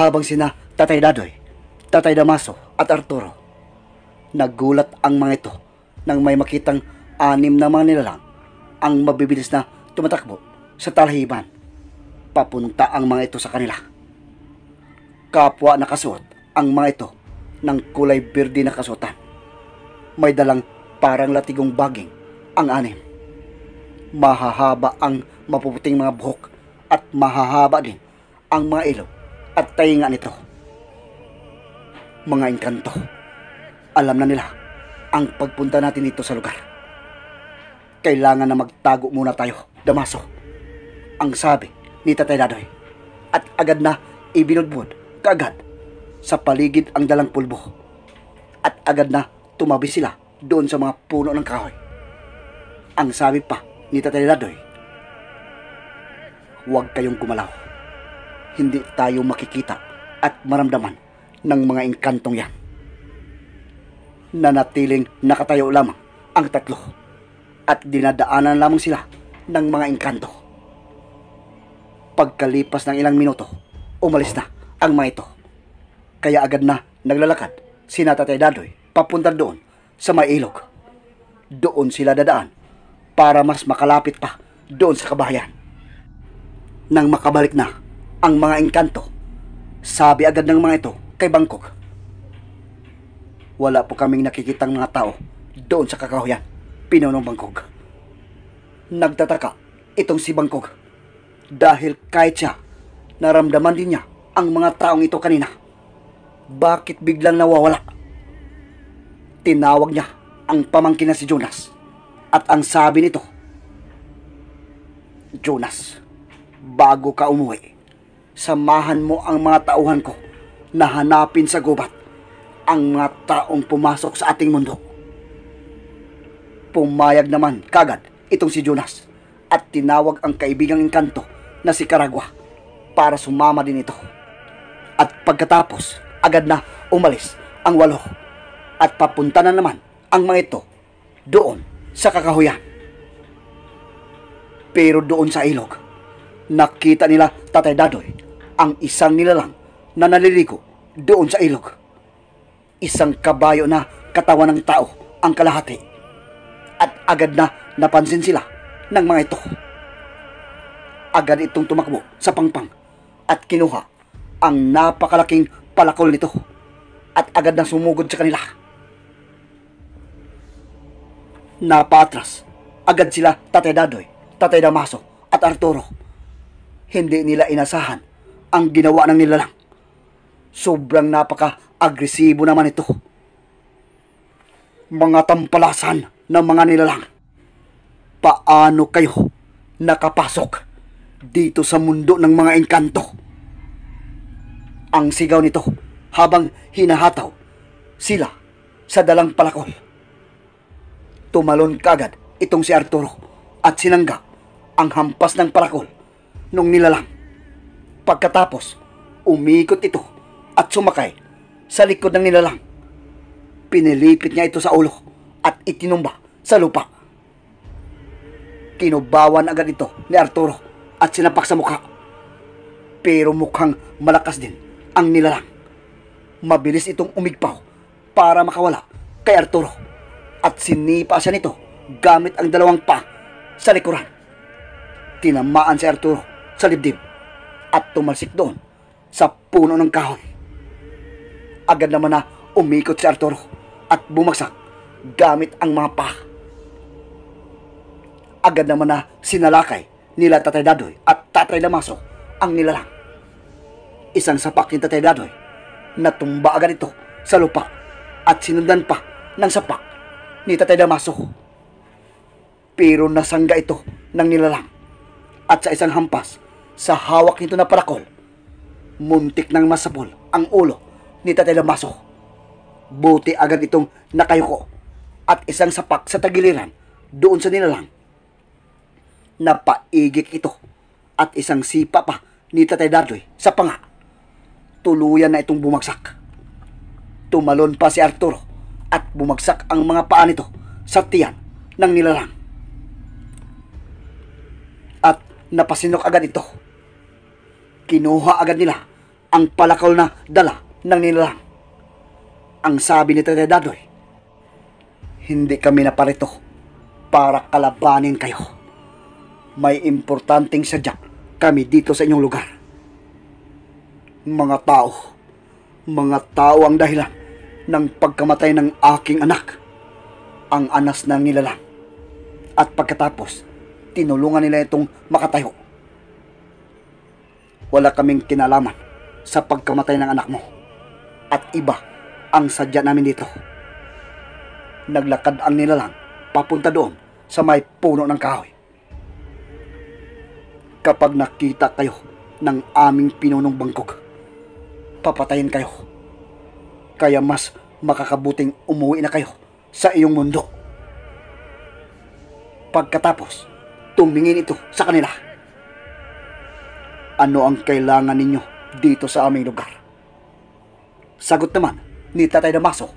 habang sina Tatay Dadoy, Tatay Damaso at Arturo. Nagulat ang mga ito nang may makitang anim na mga nilalang ang mabibilis na tumatakbo sa talahiban. Papunta ang mga ito sa kanila. Kapwa nakasuot ang mga ito ng kulay birdi na kasuotan. May dalang parang latigong baging ang anim. Mahahaba ang mapuputing mga buhok at mahahaba din ang mga ilog at tainga nito. Mga engkanto, alam na nila ang pagpunta natin dito sa lugar. Kailangan na magtago muna tayo, Damaso. Ang sabi ni Tatay Dadoy. At agad na ibinudbud kaagad sa paligid ang dalang pulbo. At agad na tumabi sila doon sa mga puno ng kahoy. Ang sabi pa ni Tatay Dadoy, huwag kayong gumalaw hindi tayo makikita at maramdaman ng mga engkantong yan. Nanatiling nakatayo lamang ang tatlo at dinadaanan lamang sila ng mga engkanto. Pagkalipas ng ilang minuto, umalis na ang mga ito. Kaya agad na naglalakad si Natatay Dadoy papunta doon sa may ilog. Doon sila dadaan para mas makalapit pa doon sa kabayan. Nang makabalik na ang mga engkanto. Sabi agad ng mga ito kay Bangkok. Wala po kaming nakikitang mga tao doon sa kakahuyan, pinunong Bangkok. Nagtataka itong si Bangkok dahil kahit siya, naramdaman din niya ang mga taong ito kanina. Bakit biglang nawawala? Tinawag niya ang pamangkin na si Jonas at ang sabi nito, Jonas, bago ka umuwi, Samahan mo ang mga tauhan ko na hanapin sa gubat ang mga taong pumasok sa ating mundo. Pumayag naman kagad itong si Jonas at tinawag ang kaibigang inkanto na si Karagwa para sumama din ito. At pagkatapos, agad na umalis ang walo at papunta na naman ang mga ito doon sa kakahuyan. Pero doon sa ilog, nakita nila Tatay Dadoy ang isang nilalang na naliligo doon sa ilog. Isang kabayo na katawan ng tao ang kalahati at agad na napansin sila ng mga ito. Agad itong tumakbo sa pangpang at kinuha ang napakalaking palakol nito at agad na sumugod sa kanila. Napatras agad sila Tatay Dadoy, Tatay Damaso at Arturo hindi nila inasahan ang ginawa ng nilalang. Sobrang napaka-agresibo naman ito. Mga tampalasan ng mga nilalang. Paano kayo nakapasok dito sa mundo ng mga engkanto? Ang sigaw nito habang hinahataw sila sa dalang palakol. Tumalon kagad itong si Arturo at sinangga ang hampas ng palakol nung nilalang. Pagkatapos, umikot ito at sumakay sa likod ng nilalang. Pinilipit niya ito sa ulo at itinumba sa lupa. Kinubawan agad ito ni Arturo at sinapak sa mukha. Pero mukhang malakas din ang nilalang. Mabilis itong umigpaw para makawala kay Arturo at sinipa siya nito gamit ang dalawang pa sa likuran. Tinamaan si Arturo sa dibdib at tumalsik doon sa puno ng kahoy. Agad naman na umikot si Arturo at bumagsak gamit ang mga paha. Agad naman na sinalakay nila Tatay Dadoy at Tatay Damaso ang nilalang. Isang sapak ni Tatay Dadoy natumba agad ito sa lupa at sinundan pa ng sapak ni Tatay Damaso. Pero nasangga ito ng nilalang at sa isang hampas sa hawak nito na parakol, muntik nang masapol ang ulo ni Tatay Lamaso. Buti agad itong nakayuko at isang sapak sa tagiliran doon sa nilalang. Napaigik ito at isang sipa pa ni Tatay Dardoy sa panga. Tuluyan na itong bumagsak. Tumalon pa si Arturo at bumagsak ang mga paa nito sa tiyan ng nilalang. At napasinok agad ito Kinuha agad nila ang palakol na dala ng nilalang. Ang sabi ni Tete Dadoy, hindi kami naparito para kalabanin kayo. May importanteng sadyak kami dito sa inyong lugar. Mga tao, mga tao ang dahilan ng pagkamatay ng aking anak, ang anas ng nilalang. At pagkatapos, tinulungan nila itong makatayo wala kaming kinalaman sa pagkamatay ng anak mo. At iba ang sadya namin dito. Naglakad ang nilalang papunta doon sa may puno ng kahoy. Kapag nakita kayo ng aming pinunong bangkok, papatayin kayo. Kaya mas makakabuting umuwi na kayo sa iyong mundo. Pagkatapos, tumingin ito sa kanila. Ano ang kailangan ninyo dito sa aming lugar? Sagot naman ni Tatay Damaso.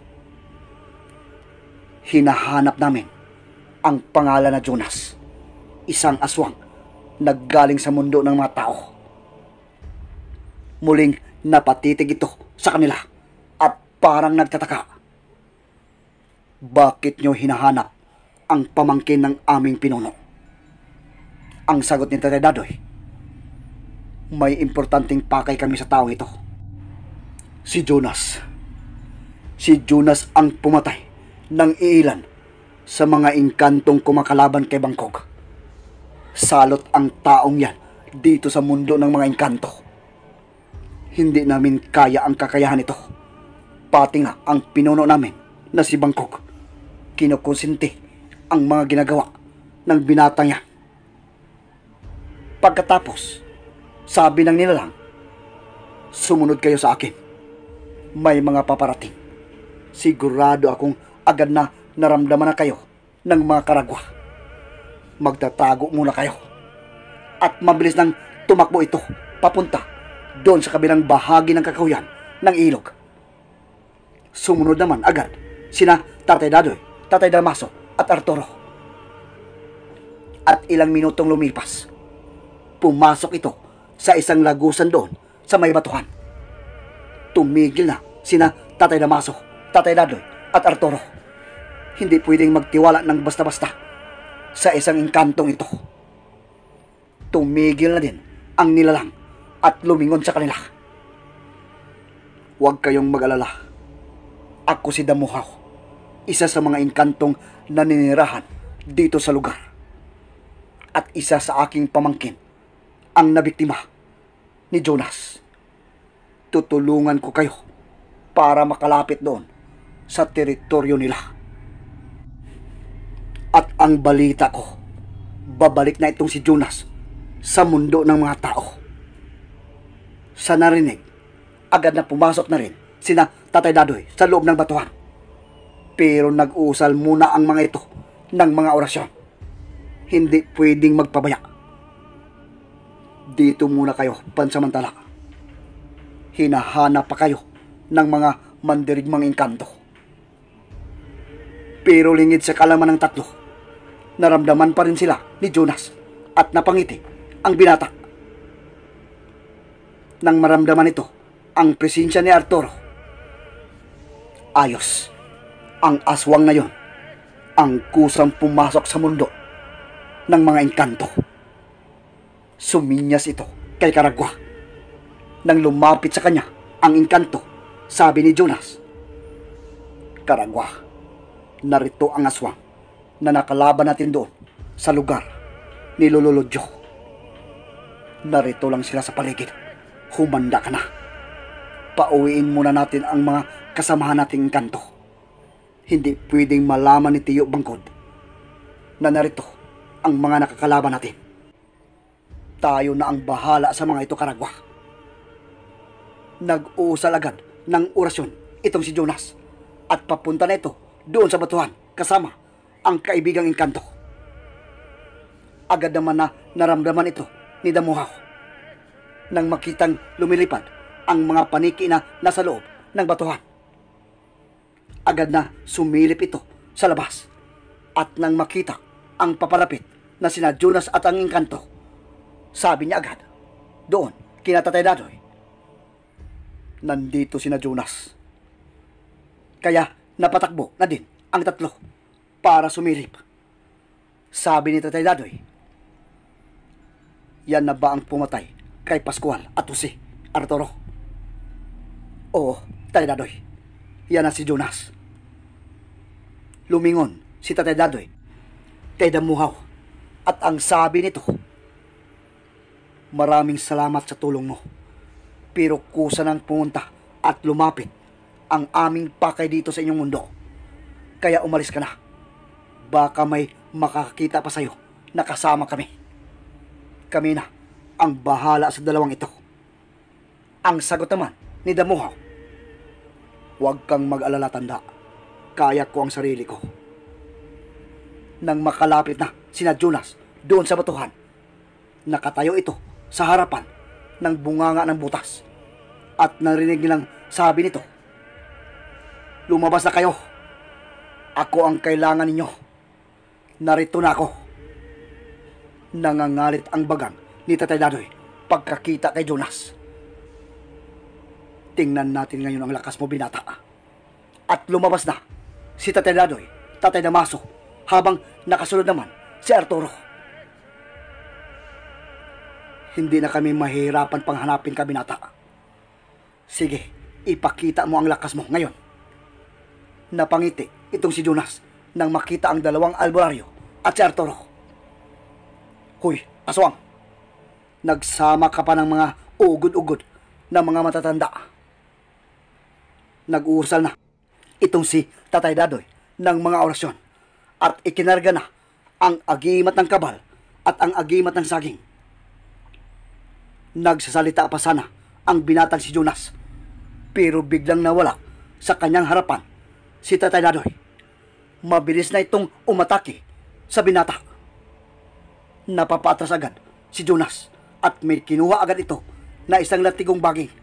Hinahanap namin ang pangalan na Jonas. Isang aswang naggaling sa mundo ng mga tao. Muling napatitig ito sa kanila at parang nagtataka. Bakit nyo hinahanap ang pamangkin ng aming pinuno? Ang sagot ni Tatay Dadoy may importanteng pakay kami sa taong ito. Si Jonas. Si Jonas ang pumatay ng iilan sa mga inkantong kumakalaban kay Bangkok. Salot ang taong yan dito sa mundo ng mga inkanto. Hindi namin kaya ang kakayahan ito. Pati nga ang pinuno namin na si Bangkok. Kinukusinti ang mga ginagawa ng binata niya. Pagkatapos, sabi ng nilalang, sumunod kayo sa akin. May mga paparating. Sigurado akong agad na naramdaman na kayo ng mga karagwa. Magtatago muna kayo. At mabilis nang tumakbo ito papunta doon sa kabilang bahagi ng kakahuyan ng ilog. Sumunod naman agad sina Tatay Dadoy, Tatay Damaso at Arturo. At ilang minutong lumipas, pumasok ito sa isang lagusan doon sa may batuhan. Tumigil na sina Tatay Damaso, Tatay Dadoy at Arturo. Hindi pwedeng magtiwala ng basta-basta sa isang inkantong ito. Tumigil na din ang nilalang at lumingon sa kanila. Huwag kayong mag-alala. Ako si Damuhaw, isa sa mga inkantong naninirahan dito sa lugar. At isa sa aking pamangkin ang nabiktima ni Jonas. Tutulungan ko kayo para makalapit doon sa teritoryo nila. At ang balita ko, babalik na itong si Jonas sa mundo ng mga tao. Sa narinig, agad na pumasok na rin sina Tatay Dadoy sa loob ng batuhan. Pero nag-usal muna ang mga ito ng mga orasyon. Hindi pwedeng magpabaya dito muna kayo pansamantala. Hinahanap pa kayo ng mga mandirigmang engkanto. Pero lingid sa kalaman ng tatlo, naramdaman pa rin sila ni Jonas at napangiti ang binata. Nang maramdaman ito ang presensya ni Arturo, ayos ang aswang na yon ang kusang pumasok sa mundo ng mga engkanto. Suminyas ito kay Karagwa. Nang lumapit sa kanya ang inkanto, sabi ni Jonas, Karagwa, narito ang aswang na nakalaban natin doon sa lugar ni Lololodyo. Narito lang sila sa paligid. Humanda ka na. Pauwiin muna natin ang mga kasamahan nating kanto. Hindi pwedeng malaman ni Tiyo Bangkod na narito ang mga nakakalaban natin. Tayo na ang bahala sa mga ito karagwa. Nag-uusal agad ng orasyon itong si Jonas at papunta na ito doon sa batuhan kasama ang kaibigang inkanto. Agad naman na naramdaman ito ni Damuhaw nang makitang lumilipad ang mga paniki na nasa loob ng batuhan. Agad na sumilip ito sa labas at nang makita ang paparapit na sina Jonas at ang inkanto sabi niya agad, doon, kinatatay dadoy. Nandito si na Jonas. Kaya napatakbo na din ang tatlo para sumilip. Sabi ni Tatay Dadoy, Yan na ba ang pumatay kay Pascual at Jose Arturo? Oo, Tatay Dadoy. Yan na si Jonas. Lumingon si Tatay Dadoy kay Damuhaw at ang sabi nito, Maraming salamat sa tulong mo. Pero kusa nang pumunta at lumapit ang aming pakay dito sa inyong mundo. Kaya umalis ka na. Baka may makakita pa sa'yo na kasama kami. Kami na ang bahala sa dalawang ito. Ang sagot naman ni Damuhaw. Huwag kang mag-alala tanda. Kaya ko ang sarili ko. Nang makalapit na sina Jonas doon sa batuhan, nakatayo ito sa harapan ng bunganga ng butas at narinig nilang sabi nito, Lumabas na kayo. Ako ang kailangan ninyo. Narito na ako. Nangangalit ang bagang ni Tatay Dadoy pagkakita kay Jonas. Tingnan natin ngayon ang lakas mo binata. At lumabas na si Tatay Dadoy, Tatay Damaso, habang nakasunod naman si Arturo hindi na kami mahirapan pang hanapin ka binata. Sige, ipakita mo ang lakas mo ngayon. Napangiti itong si Jonas nang makita ang dalawang albularyo at si Arturo. Hoy, aswang! Nagsama ka pa ng mga ugod-ugod na mga matatanda. Nag-uusal na itong si Tatay Dadoy ng mga orasyon at ikinarga na ang agimat ng kabal at ang agimat ng saging. Nagsasalita pa sana ang binatang si Jonas pero biglang nawala sa kanyang harapan si Tatay Dadoy. Mabilis na itong umatake sa binata. Napapatras agad si Jonas at may kinuha agad ito na isang latigong baging.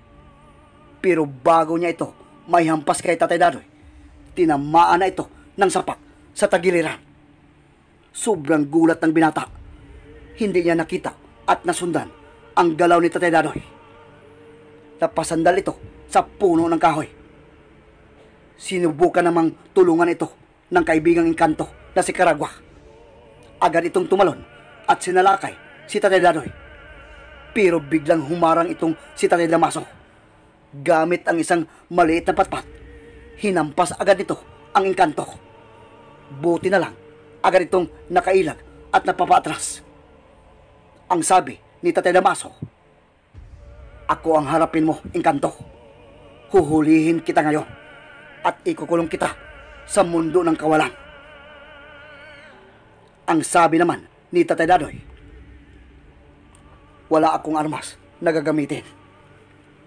Pero bago niya ito may hampas kay Tatay Dadoy, tinamaan na ito ng sapak sa tagiliran. Sobrang gulat ng binata. Hindi niya nakita at nasundan ang galaw ni Tatay Danoy. Napasandal ito sa puno ng kahoy. Sinubukan namang tulungan ito ng kaibigang inkanto na si Karagwa. Agad itong tumalon at sinalakay si Tatay Danoy. Pero biglang humarang itong si Tatay Damaso. Gamit ang isang maliit na patpat, hinampas agad ito ang inkanto. Buti na lang, agad itong nakailag at napapatras. Ang sabi ni Tatay Damaso. Ako ang harapin mo, Engkanto. Huhulihin kita ngayon at ikukulong kita sa mundo ng kawalan. Ang sabi naman ni Tatay Dadoy, wala akong armas na gagamitin.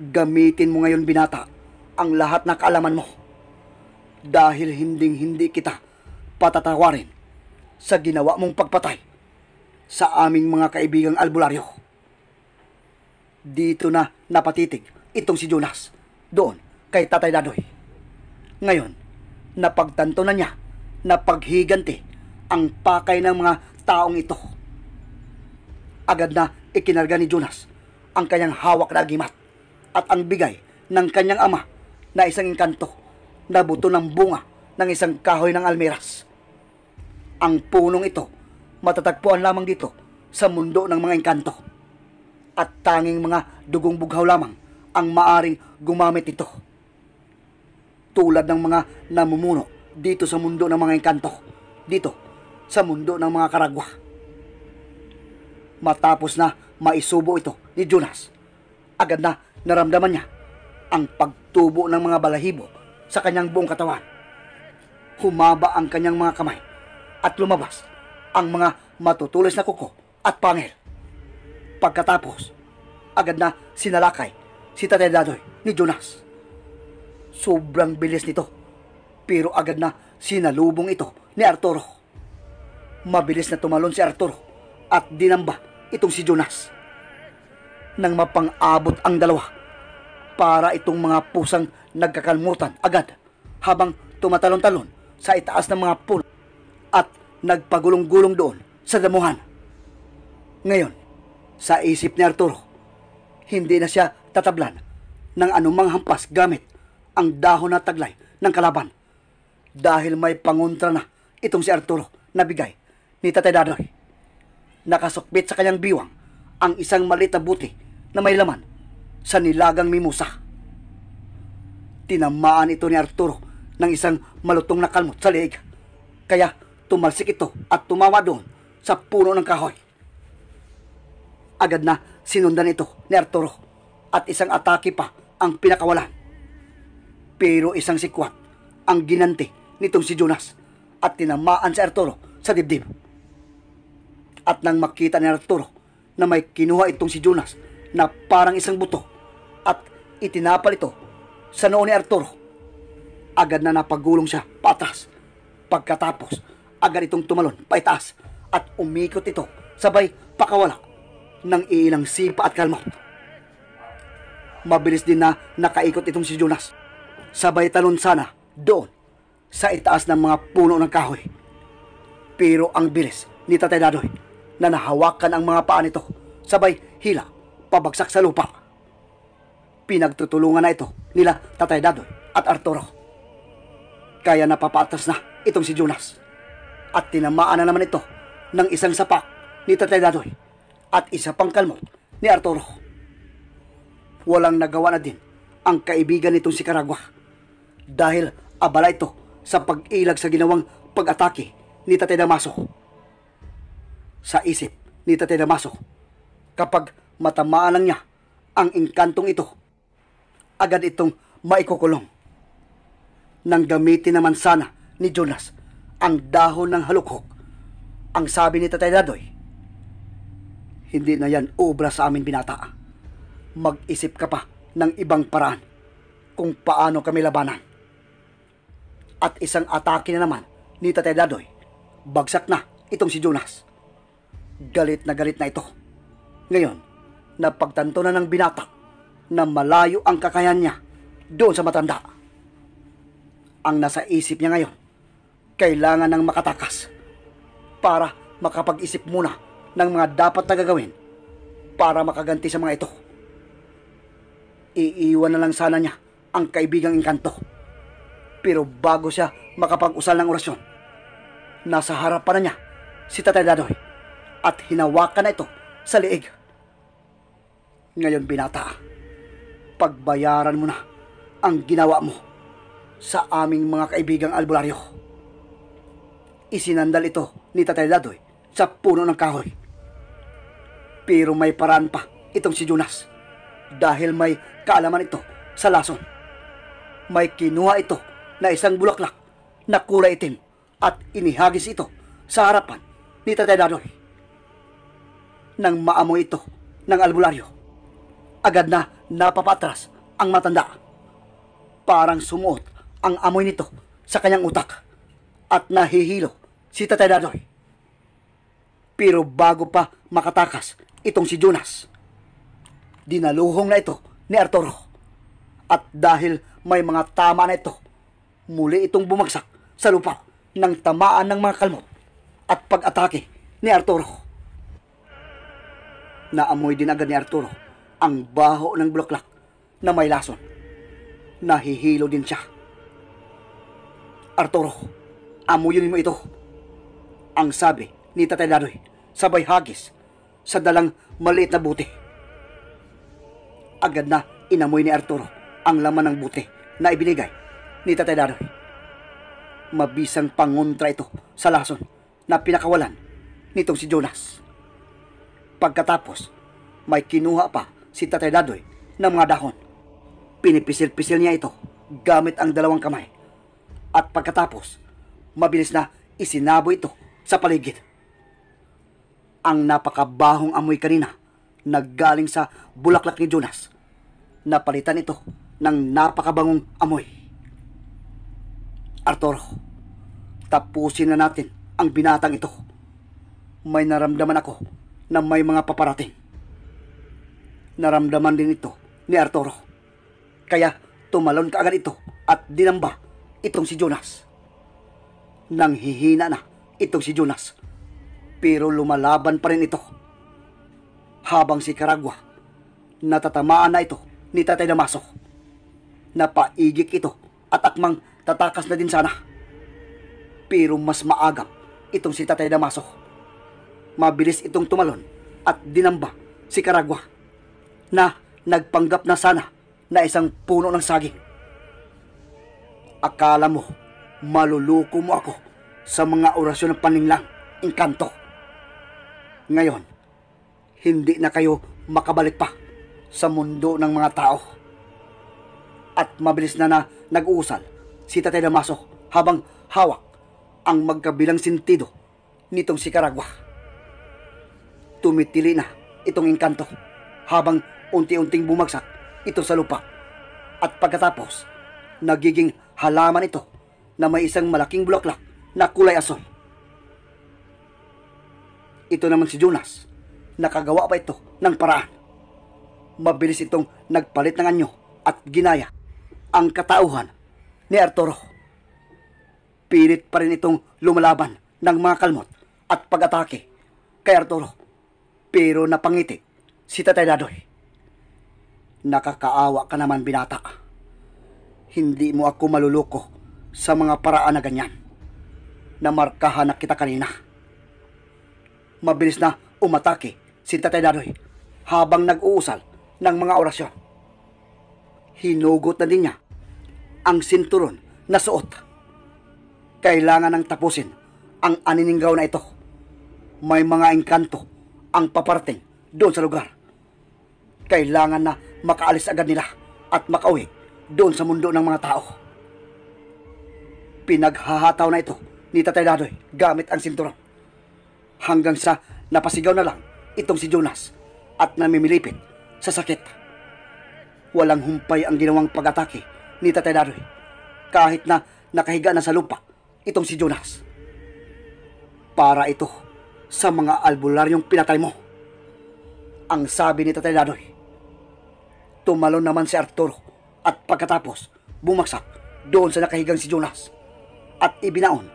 Gamitin mo ngayon binata ang lahat na kaalaman mo dahil hinding-hindi kita patatawarin sa ginawa mong pagpatay sa aming mga kaibigang albularyo. Dito na napatitig itong si Jonas doon kay Tatay Dadoy. Ngayon, napagtanto na niya na paghigante ang pakay ng mga taong ito. Agad na ikinarga ni Jonas ang kanyang hawak na agimat at ang bigay ng kanyang ama na isang inkanto na buto ng bunga ng isang kahoy ng almeras. Ang punong ito matatagpuan lamang dito sa mundo ng mga engkanto. At tanging mga dugong bughaw lamang ang maaring gumamit ito. Tulad ng mga namumuno dito sa mundo ng mga engkanto, dito sa mundo ng mga karagwa. Matapos na maisubo ito ni Jonas, agad na naramdaman niya ang pagtubo ng mga balahibo sa kanyang buong katawan. Humaba ang kanyang mga kamay at lumabas ang mga matutulis na kuko at pangil. Pagkatapos, agad na sinalakay si Tatay Dadoy ni Jonas. Sobrang bilis nito, pero agad na sinalubong ito ni Arturo. Mabilis na tumalon si Arturo at dinamba itong si Jonas. Nang mapang-abot ang dalawa para itong mga pusang nagkakalmutan agad habang tumatalon-talon sa itaas ng mga puno at nagpagulong-gulong doon sa damuhan. Ngayon, sa isip ni Arturo, hindi na siya tatablan ng anumang hampas gamit ang dahon na taglay ng kalaban dahil may panguntra na itong si Arturo na bigay ni Tatay Dadoy. Nakasukbit sa kanyang biwang ang isang malita na buti na may laman sa nilagang mimusa. Tinamaan ito ni Arturo ng isang malutong na kalmot sa leeg. Kaya Tumalsik ito at tumama doon sa puno ng kahoy. Agad na sinundan ito ni Arturo at isang atake pa ang pinakawalan. Pero isang sikwat ang ginante nitong si Jonas at tinamaan si Arturo sa dibdib. At nang makita ni Arturo na may kinuha itong si Jonas na parang isang buto at itinapal ito sa noon ni Arturo, agad na napagulong siya patras. Pagkatapos, agad itong tumalon paitaas at umikot ito sabay pakawala ng ilang sipa at kalmot. Mabilis din na nakaikot itong si Jonas. Sabay talon sana doon sa itaas ng mga puno ng kahoy. Pero ang bilis ni Tatay Dadoy na nahawakan ang mga paa nito sabay hila pabagsak sa lupa. Pinagtutulungan na ito nila Tatay Dadoy at Arturo. Kaya napapatas na itong si Jonas at tinamaan na naman ito ng isang sapak ni Tatay Dadoy at isa pang kalmot ni Arturo. Walang nagawa na din ang kaibigan nitong si Caragua dahil abala ito sa pag-ilag sa ginawang pag-atake ni Tatay Damaso. Sa isip ni Tatay Damaso, kapag matamaan lang niya ang inkantong ito, agad itong maikukulong. Nang gamitin naman sana ni Jonas ang dahon ng halukhok. Ang sabi ni Tatay Dadoy, hindi na yan obra sa amin binata. Mag-isip ka pa ng ibang paraan kung paano kami labanan. At isang atake na naman ni Tatay Dadoy, bagsak na itong si Jonas. Galit na galit na ito. Ngayon, napagtanto na ng binata na malayo ang kakayan niya doon sa matanda. Ang nasa isip niya ngayon kailangan ng makatakas para makapag-isip muna ng mga dapat na gagawin para makaganti sa mga ito. Iiwan na lang sana niya ang kaibigang inkanto. Pero bago siya makapag-usal ng orasyon, nasa harapan na niya si Tatay Dadoy at hinawakan na ito sa liig. Ngayon binata, pagbayaran mo na ang ginawa mo sa aming mga kaibigang albularyo. Isinandal ito ni Tatay Dadoy sa puno ng kahoy. Pero may paraan pa itong si Jonas dahil may kaalaman ito sa lason. May kinuha ito na isang bulaklak na kulay itim at inihagis ito sa harapan ni Tatay Dadoy. Nang maamoy ito ng albularyo, agad na napapatras ang matanda. Parang sumuot ang amoy nito sa kanyang utak at nahihilo si Tatay Danoy. Pero bago pa makatakas itong si Jonas, dinaluhong na ito ni Arturo. At dahil may mga tama na ito, muli itong bumagsak sa lupa ng tamaan ng mga kalmot at pag-atake ni Arturo. Naamoy din agad ni Arturo ang baho ng bloklak na may lason. Nahihilo din siya. Arturo, amuyin mo ito ang sabi ni Tatay Laroy sabay hagis sa dalang maliit na buti. Agad na inamoy ni Arturo ang laman ng buti na ibinigay ni Tatay Laroy. Mabisang pangontra ito sa lason na pinakawalan nitong si Jonas. Pagkatapos, may kinuha pa si Tatay Dadoy ng mga dahon. Pinipisil-pisil niya ito gamit ang dalawang kamay. At pagkatapos, mabilis na isinaboy ito sa paligid. Ang napakabahong amoy kanina naggaling sa bulaklak ni Jonas. Napalitan ito ng napakabangong amoy. Arturo, tapusin na natin ang binatang ito. May naramdaman ako na may mga paparating. Naramdaman din ito ni Arturo. Kaya tumalon ka agad ito at dinamba itong si Jonas. Nang hihina na itong si Jonas. Pero lumalaban pa rin ito. Habang si Karagwa, natatamaan na ito ni Tatay Damaso. Napaigik ito at akmang tatakas na din sana. Pero mas maagap itong si Tatay Damaso. Mabilis itong tumalon at dinamba si Karagwa na nagpanggap na sana na isang puno ng saging. Akala mo, maluluko mo ako sa mga orasyon ng paninlang inkanto. Ngayon, hindi na kayo makabalik pa sa mundo ng mga tao. At mabilis na na nag-uusal si Tatay Damaso habang hawak ang magkabilang sentido nitong si Karagwa. Tumitili na itong inkanto habang unti-unting bumagsak ito sa lupa. At pagkatapos, nagiging halaman ito na may isang malaking bulaklak na kulay asul. Ito naman si Jonas. Nakagawa pa ito ng paraan. Mabilis itong nagpalit ng anyo at ginaya ang katauhan ni Arturo. Pilit pa rin itong lumalaban ng mga kalmot at pag-atake kay Arturo. Pero napangiti si Tatay Dadoy. Nakakaawa ka naman binata. Hindi mo ako maluluko sa mga paraan na ganyan na markahan na kita kanina. Mabilis na umatake si Tatay Dadoy habang nag-uusal ng mga orasyon. Hinugot na din niya ang sinturon na suot. Kailangan nang tapusin ang aniningaw na ito. May mga engkanto ang paparting doon sa lugar. Kailangan na makaalis agad nila at makauwi doon sa mundo ng mga tao. Pinaghahataw na ito ni Tatay Dadoy gamit ang sinturon. Hanggang sa napasigaw na lang itong si Jonas at namimilipit sa sakit. Walang humpay ang ginawang pag-atake ni Tatay Dadoy kahit na nakahiga na sa lupa itong si Jonas. Para ito sa mga albularyong pinatay mo. Ang sabi ni Tatay Dadoy, tumalon naman si Arturo at pagkatapos bumagsak doon sa nakahigang si Jonas at ibinaon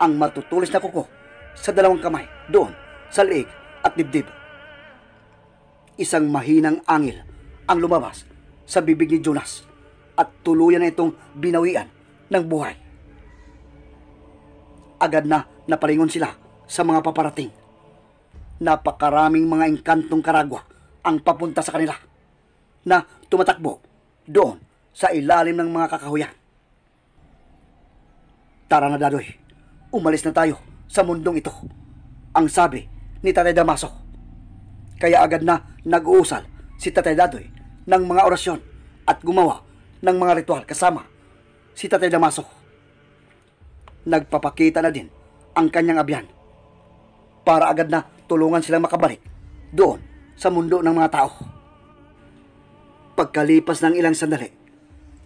ang matutulis na kuko sa dalawang kamay doon sa leeg at dibdib. Isang mahinang angil ang lumabas sa bibig ni Jonas at tuluyan na itong binawian ng buhay. Agad na napalingon sila sa mga paparating. Napakaraming mga engkantong karagwa ang papunta sa kanila na tumatakbo doon sa ilalim ng mga kakahuyan. Tara na dadoy umalis na tayo sa mundong ito. Ang sabi ni Tatay Damaso. Kaya agad na nag-uusal si Tatay Dadoy ng mga orasyon at gumawa ng mga ritual kasama si Tatay Damaso. Nagpapakita na din ang kanyang abyan para agad na tulungan silang makabalik doon sa mundo ng mga tao. Pagkalipas ng ilang sandali,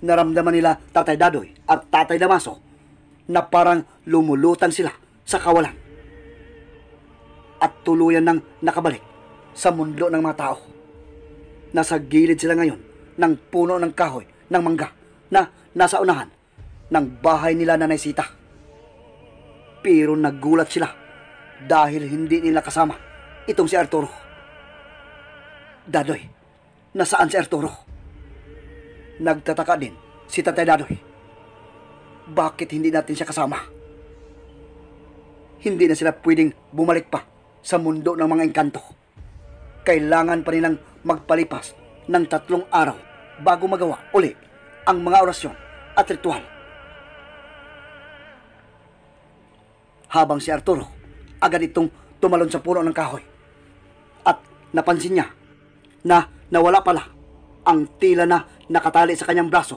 naramdaman nila Tatay Dadoy at Tatay Damaso na parang lumulutan sila sa kawalan at tuluyan ng nakabalik sa mundo ng mga tao. Nasa gilid sila ngayon ng puno ng kahoy ng mangga na nasa unahan ng bahay nila na Sita. Pero nagulat sila dahil hindi nila kasama itong si Arturo. Dadoy, nasaan si Arturo? Nagtataka din si Tatay Dadoy bakit hindi natin siya kasama? Hindi na sila pwedeng bumalik pa sa mundo ng mga engkanto. Kailangan pa nilang magpalipas ng tatlong araw bago magawa uli ang mga orasyon at ritual. Habang si Arturo agad itong tumalon sa puno ng kahoy at napansin niya na nawala pala ang tila na nakatali sa kanyang braso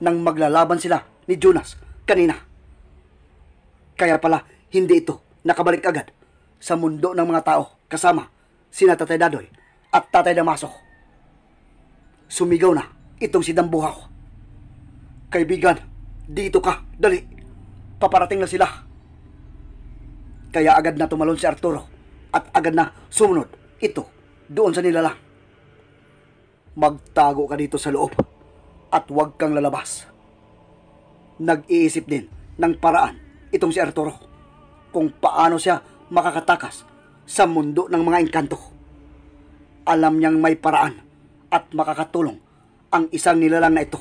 nang maglalaban sila ni Jonas kanina. Kaya pala, hindi ito nakabalik agad sa mundo ng mga tao kasama sina Tatay Dadoy at Tatay Damaso. Sumigaw na itong si Dambuhaw. Kaibigan, dito ka, dali. Paparating na sila. Kaya agad na tumalon si Arturo at agad na sumunod ito doon sa nilalang. Magtago ka dito sa loob at huwag kang lalabas nag-iisip din ng paraan itong si Arturo kung paano siya makakatakas sa mundo ng mga engkanto. Alam niyang may paraan at makakatulong ang isang nilalang na ito.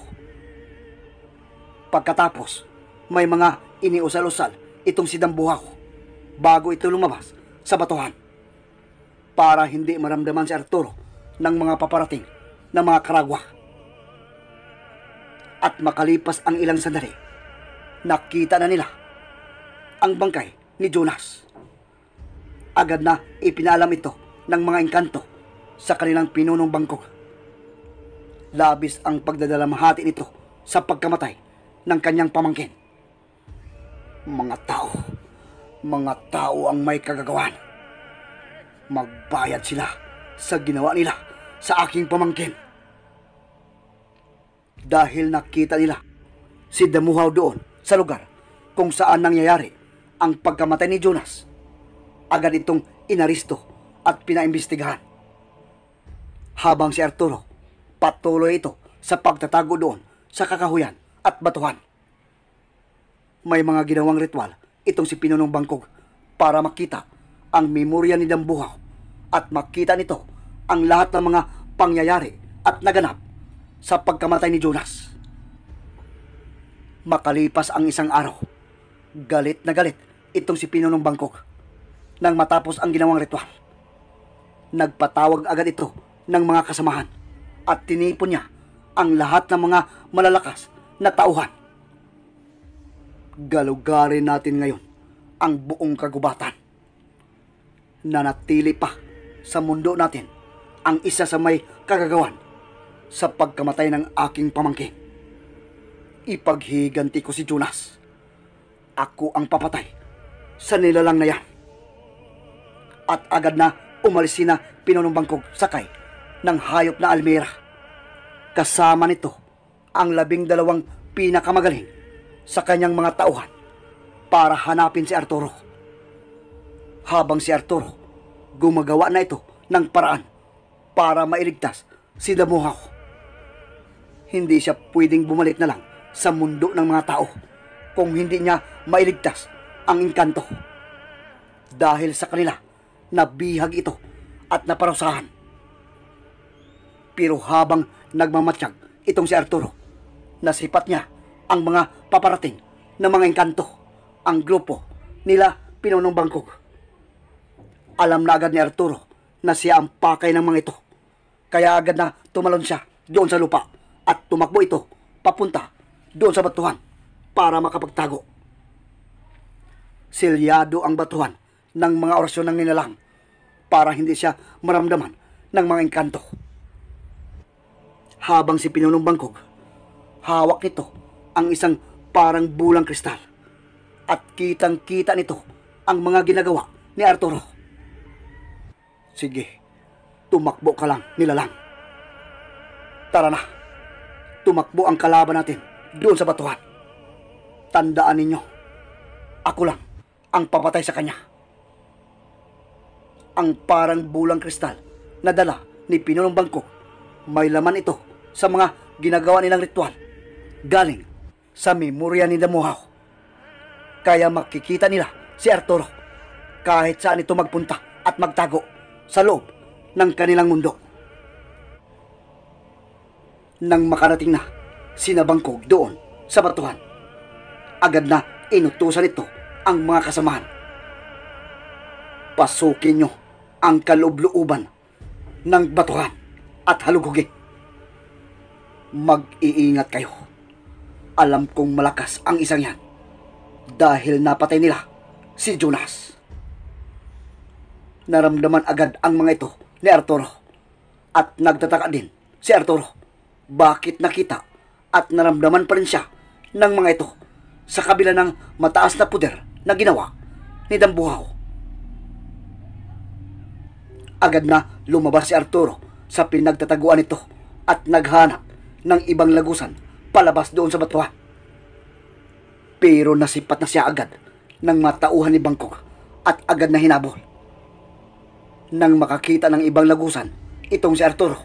Pagkatapos, may mga iniusal-usal itong si Dambuhaw bago ito lumabas sa batuhan para hindi maramdaman si Arturo ng mga paparating na mga karagwa. At makalipas ang ilang sandali, Nakita na nila ang bangkay ni Jonas. Agad na ipinalam ito ng mga engkanto sa kanilang pinunong bangkok. Labis ang pagdadalamahati nito sa pagkamatay ng kanyang pamangkin. Mga tao, mga tao ang may kagagawan. Magbayad sila sa ginawa nila sa aking pamangkin. Dahil nakita nila si Damuhaw doon sa lugar kung saan nangyayari ang pagkamatay ni Jonas. Agad itong inaristo at pinaimbestigahan. Habang si Arturo, patuloy ito sa pagtatago doon sa kakahuyan at batuhan. May mga ginawang ritual itong si Pinunong Bangkok para makita ang memorya ni Dambuhaw at makita nito ang lahat ng mga pangyayari at naganap sa pagkamatay ni Jonas. Makalipas ang isang araw, galit na galit itong si Pinonong Bangkok nang matapos ang ginawang ritual. Nagpatawag agad ito ng mga kasamahan at tinipon niya ang lahat ng mga malalakas na tauhan. Galugarin natin ngayon ang buong kagubatan. Nanatili pa sa mundo natin ang isa sa may kagagawan sa pagkamatay ng aking pamangkin. Ipaghiganti ko si Jonas. Ako ang papatay sa nilalang na yan. At agad na umalis sina pinunong bangkog sakay ng hayop na almera. Kasama nito ang labing dalawang pinakamagaling sa kanyang mga tauhan para hanapin si Arturo. Habang si Arturo gumagawa na ito ng paraan para mailigtas si Damuhaw. Hindi siya pwedeng bumalik na lang sa mundo ng mga tao kung hindi niya mailigtas ang inkanto. Dahil sa kanila, nabihag ito at naparusahan. Pero habang nagmamatyag itong si Arturo, nasipat niya ang mga paparating ng mga inkanto, ang grupo nila Pinunong Bangkok. Alam na agad ni Arturo na siya ang pakay ng mga ito. Kaya agad na tumalon siya doon sa lupa at tumakbo ito papunta doon sa batuhan para makapagtago. Silyado ang batuhan ng mga orasyon ng nilalang para hindi siya maramdaman ng mga engkanto. Habang si Pinunong Bangkog, hawak nito ang isang parang bulang kristal at kitang-kita nito ang mga ginagawa ni Arturo. Sige, tumakbo ka lang, nilalang. Tara na, tumakbo ang kalaban natin doon sa batuhan. Tandaan ninyo, ako lang ang papatay sa kanya. Ang parang bulang kristal na dala ni Pinulong Bangko, may laman ito sa mga ginagawa nilang ritual galing sa memorya ni Damuhaw. Kaya makikita nila si Arturo kahit saan ito magpunta at magtago sa loob ng kanilang mundo. Nang makarating na sinabangkog doon sa batuhan. Agad na inutusan ito ang mga kasamahan. Pasukin nyo ang kalubluuban ng batuhan at halugugin. Mag-iingat kayo. Alam kong malakas ang isang yan dahil napatay nila si Jonas. Naramdaman agad ang mga ito ni Arturo at nagtataka din si Arturo bakit nakita at naramdaman pa rin siya ng mga ito sa kabila ng mataas na puder na ginawa ni Dambuhaw. Agad na lumabas si Arturo sa pinagtataguan ito at naghanap ng ibang lagusan palabas doon sa batuhan. Pero nasipat na siya agad ng matauhan ni Bangkok at agad na hinabol. Nang makakita ng ibang lagusan, itong si Arturo,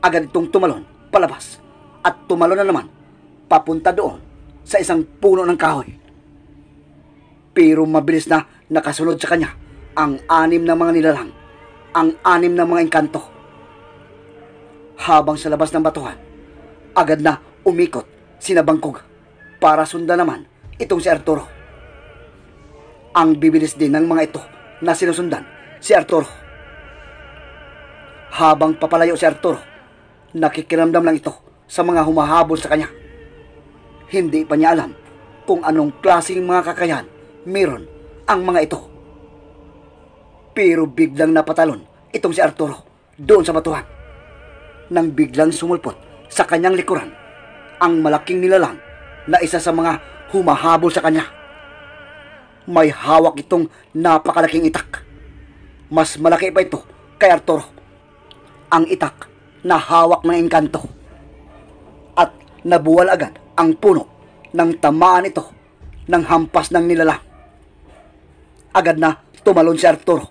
agad itong tumalon palabas at tumalo na naman papunta doon sa isang puno ng kahoy. Pero mabilis na nakasunod sa kanya ang anim na mga nilalang, ang anim na mga engkanto. Habang sa labas ng batuhan, agad na umikot si Nabangkog para sundan naman itong si Arturo. Ang bibilis din ng mga ito na sinusundan si Arturo. Habang papalayo si Arturo, nakikiramdam lang ito sa mga humahabol sa kanya. Hindi pa niya alam kung anong klaseng mga kakayahan meron ang mga ito. Pero biglang napatalon itong si Arturo doon sa batuhan. Nang biglang sumulpot sa kanyang likuran ang malaking nilalang na isa sa mga humahabol sa kanya. May hawak itong napakalaking itak. Mas malaki pa ito kay Arturo. Ang itak na hawak ng engkanto nabuwal agad ang puno ng tamaan ito ng hampas ng nilalang. Agad na tumalon si Arturo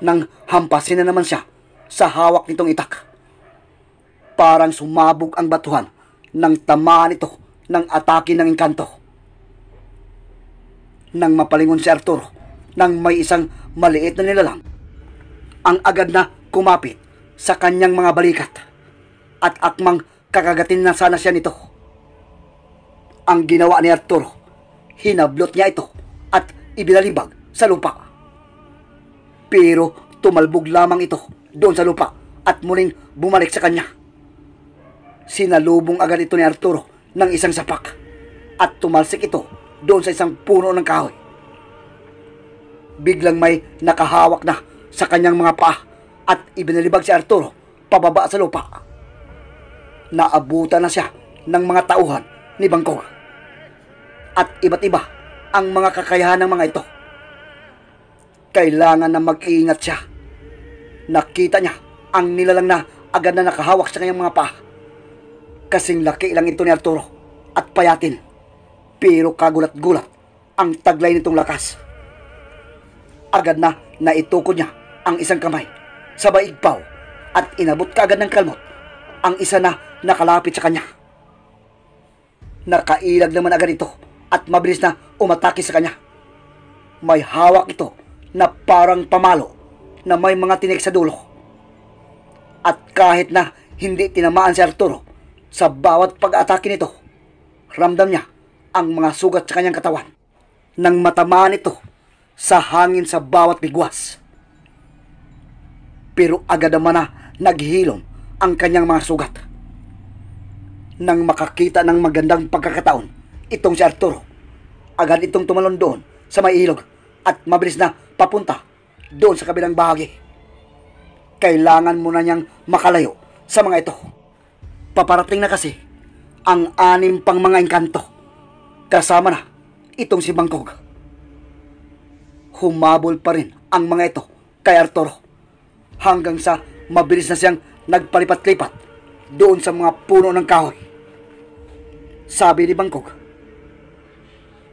nang hampasin na naman siya sa hawak nitong itak. Parang sumabog ang batuhan ng tamaan ito ng atake ng engkanto. Nang mapalingon si Arturo nang may isang maliit na nilalang, ang agad na kumapit sa kanyang mga balikat at akmang kakagatin na sana siya nito. Ang ginawa ni Arturo, hinablot niya ito at ibinalimbag sa lupa. Pero tumalbog lamang ito doon sa lupa at muling bumalik sa kanya. Sinalubong agad ito ni Arturo ng isang sapak at tumalsik ito doon sa isang puno ng kahoy. Biglang may nakahawak na sa kanyang mga paa at ibinalibag si Arturo pababa sa lupa. Naabutan na siya ng mga tauhan ni Bangkok at iba't iba ang mga kakayahan ng mga ito. Kailangan na mag-iingat siya. Nakita niya ang nilalang na agad na nakahawak sa kanyang mga paa. Kasing laki lang ito ni Arturo at payatin. Pero kagulat-gulat ang taglay nitong lakas. Agad na naitukod niya ang isang kamay sa baigpaw at inabot kaagad ng kalmot ang isa na nakalapit sa kanya. Nakailag naman agad ito at mabilis na umatake sa kanya. May hawak ito na parang pamalo na may mga tinik sa dulo. At kahit na hindi tinamaan si Arturo sa bawat pag-atake nito, ramdam niya ang mga sugat sa kanyang katawan nang matamaan ito sa hangin sa bawat bigwas. Pero agad naman na naghilom ang kanyang mga sugat. Nang makakita ng magandang pagkakataon, itong si Arturo. Agad itong tumalon doon sa may ilog at mabilis na papunta doon sa kabilang bahagi. Kailangan mo na niyang makalayo sa mga ito. Paparating na kasi ang anim pang mga engkanto. Kasama na itong si Bangkog. Humabol pa rin ang mga ito kay Arturo hanggang sa mabilis na siyang nagpalipat-lipat doon sa mga puno ng kahoy. Sabi ni Bangkok,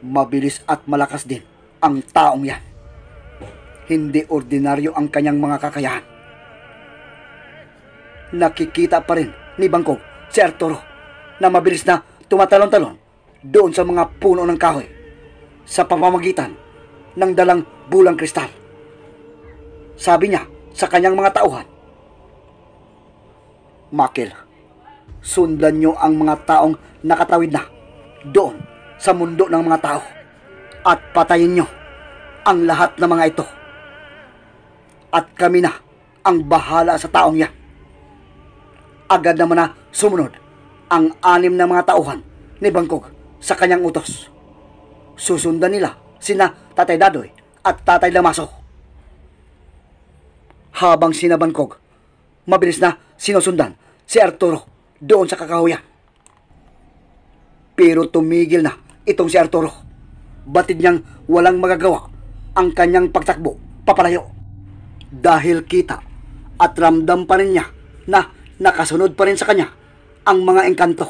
mabilis at malakas din ang taong yan. Hindi ordinaryo ang kanyang mga kakayahan. Nakikita pa rin ni Bangkok si Arturo na mabilis na tumatalon-talon doon sa mga puno ng kahoy sa pamamagitan ng dalang bulang kristal. Sabi niya sa kanyang mga tauhan, Makil, sundan niyo ang mga taong nakatawid na doon sa mundo ng mga tao at patayin nyo ang lahat ng mga ito. At kami na ang bahala sa taong yan. Agad naman na sumunod ang anim na mga tauhan ni Bangkok sa kanyang utos. Susundan nila sina Tatay Dadoy at Tatay Damaso. Habang sina Bangkok, mabilis na sinusundan si Arturo doon sa kakahuyan. Pero tumigil na itong si Arturo. Batid niyang walang magagawa ang kanyang pagtakbo papalayo. Dahil kita at ramdam pa rin niya na nakasunod pa rin sa kanya ang mga engkanto.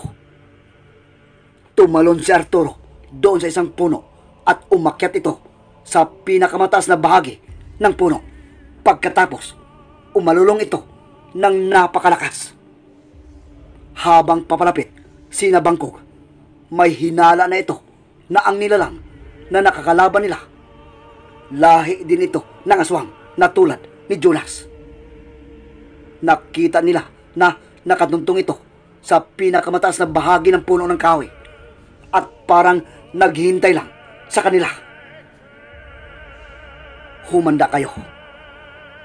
Tumalon si Arturo doon sa isang puno at umakyat ito sa pinakamataas na bahagi ng puno. Pagkatapos, umalulong ito ng napakalakas. Habang papalapit, si sinabangkog, may hinala na ito na ang nilalang na nakakalaban nila. Lahi din ito ng aswang na tulad ni Jonas. Nakita nila na nakatuntong ito sa pinakamataas na bahagi ng puno ng kawi at parang naghihintay lang sa kanila. Humanda kayo.